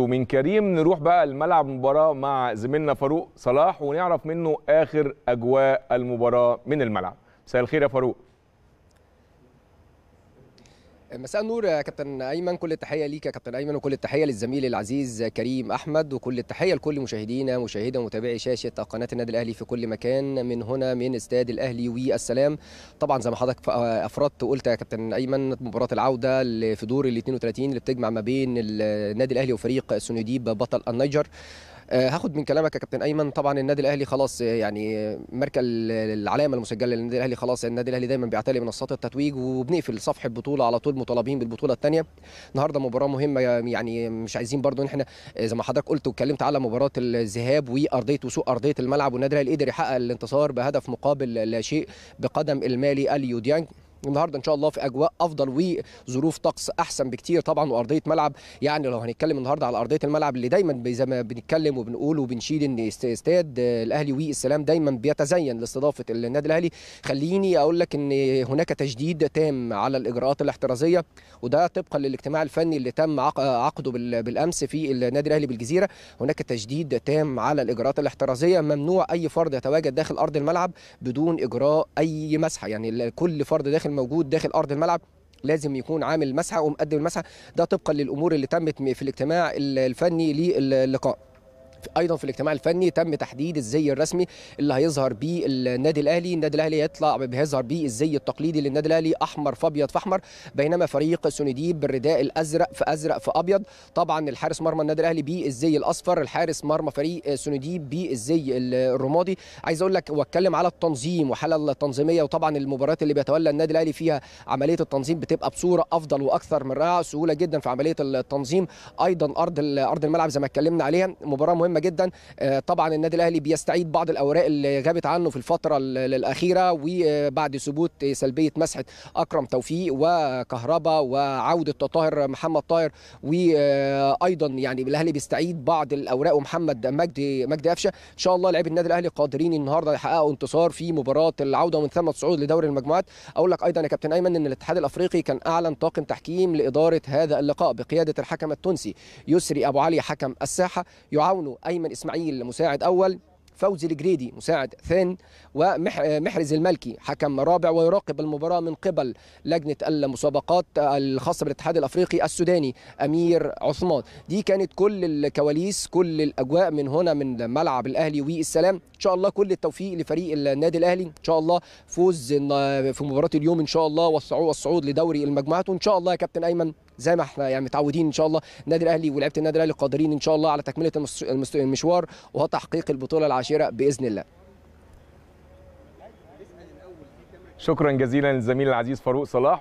من كريم نروح بقى الملعب مباراة مع زميلنا فاروق صلاح ونعرف منه آخر أجواء المباراة من الملعب مساء الخير يا فاروق مساء النور يا كابتن ايمن كل التحيه ليك يا كابتن ايمن وكل التحيه للزميل العزيز كريم احمد وكل التحيه لكل مشاهدينا مشاهدي ومتابعي شاشه قناه النادي الاهلي في كل مكان من هنا من استاد الاهلي والسلام طبعا زي ما حضرتك افردت وقلت يا كابتن ايمن مباراه العوده في دور ال 32 اللي بتجمع ما بين النادي الاهلي وفريق سونيديب بطل النيجر آه، هاخد من كلامك يا كابتن ايمن طبعا النادي الاهلي خلاص آه، يعني آه، ماركه العلامه المسجله للنادي الاهلي خلاص النادي الاهلي دايما بيعتلي منصات التتويج وبنقفل صفحه بطوله على طول مطالبين بالبطوله الثانيه النهارده مباراه مهمه يعني مش عايزين برضو ان احنا زي ما حضرتك قلت واتكلمت على مباراه الذهاب وارضيه وسوء ارضيه الملعب والنادي الاهلي قدر يحقق الانتصار بهدف مقابل لا شيء بقدم المالي اليو ديانج النهارده ان شاء الله في اجواء افضل وظروف طقس احسن بكتير طبعا وارضيه ملعب يعني لو هنتكلم النهارده على ارضيه الملعب اللي دايما زي ما بنتكلم وبنقول وبنشيد ان استاد الاهلي والسلام دايما بيتزين لاستضافه النادي الاهلي خليني اقول لك ان هناك تشديد تام على الاجراءات الاحترازيه وده طبقا للاجتماع الفني اللي تم عقده بالامس في النادي الاهلي بالجزيره هناك تشديد تام على الاجراءات الاحترازيه ممنوع اي فرد يتواجد داخل ارض الملعب بدون اجراء اي مسحه يعني كل فرد داخل موجود داخل ارض الملعب لازم يكون عامل مسحه ومقدم المسحه ده طبقا للامور اللي تمت في الاجتماع الفني للقاء ايضا في الاجتماع الفني تم تحديد الزي الرسمي اللي هيظهر بيه النادي الاهلي النادي الاهلي هيطلع بيظهر بيه الزي التقليدي للنادي الاهلي احمر في ابيض في احمر بينما فريق سونيديب بالرداء الازرق في ازرق في ابيض طبعا الحارس مرمى النادي الاهلي بالزي الاصفر الحارس مرمى فريق سونيديب بالزي الرمادي عايز اقول لك واتكلم على التنظيم وحاله التنظيميه وطبعا المباريات اللي بيتولى النادي الاهلي فيها عمليه التنظيم بتبقى بصوره افضل واكثر من رائعه سهوله جدا في عمليه التنظيم ايضا ارض ارض الملعب زي ما اتكلمنا عليها مباراه مهمه مهمه جدا آه، طبعا النادي الاهلي بيستعيد بعض الاوراق اللي غابت عنه في الفتره الاخيره وبعد ثبوت سلبيه مسحه اكرم توفيق وكهربا وعوده طاهر محمد طاهر وايضا يعني الاهلي بيستعيد بعض الاوراق ومحمد مجدي مجدي قفشه ان شاء الله لعيبه النادي الاهلي قادرين النهارده يحققوا انتصار في مباراه العوده ومن ثم الصعود لدوري المجموعات اقول لك ايضا يا كابتن ايمن ان الاتحاد الافريقي كان اعلن طاقم تحكيم لاداره هذا اللقاء بقياده الحكم التونسي يسري ابو علي حكم الساحه يعاونوا أيمن إسماعيل مساعد أول فوزي الجريدي مساعد ثاني ومحرز الملكي حكم رابع ويراقب المباراه من قبل لجنه المسابقات الخاصه بالاتحاد الافريقي السوداني امير عثمان دي كانت كل الكواليس كل الاجواء من هنا من ملعب الاهلي والسلام ان شاء الله كل التوفيق لفريق النادي الاهلي ان شاء الله فوز في مباراه اليوم ان شاء الله والصعود لدوري المجموعات وان شاء الله يا كابتن ايمن زي ما احنا يعني متعودين ان شاء الله النادي الاهلي ولعيبه النادي الاهلي قادرين ان شاء الله على تكمله المشوار وتحقيق البطوله العاشره باذن الله شكرا جزيلا للزميل العزيز فاروق صلاح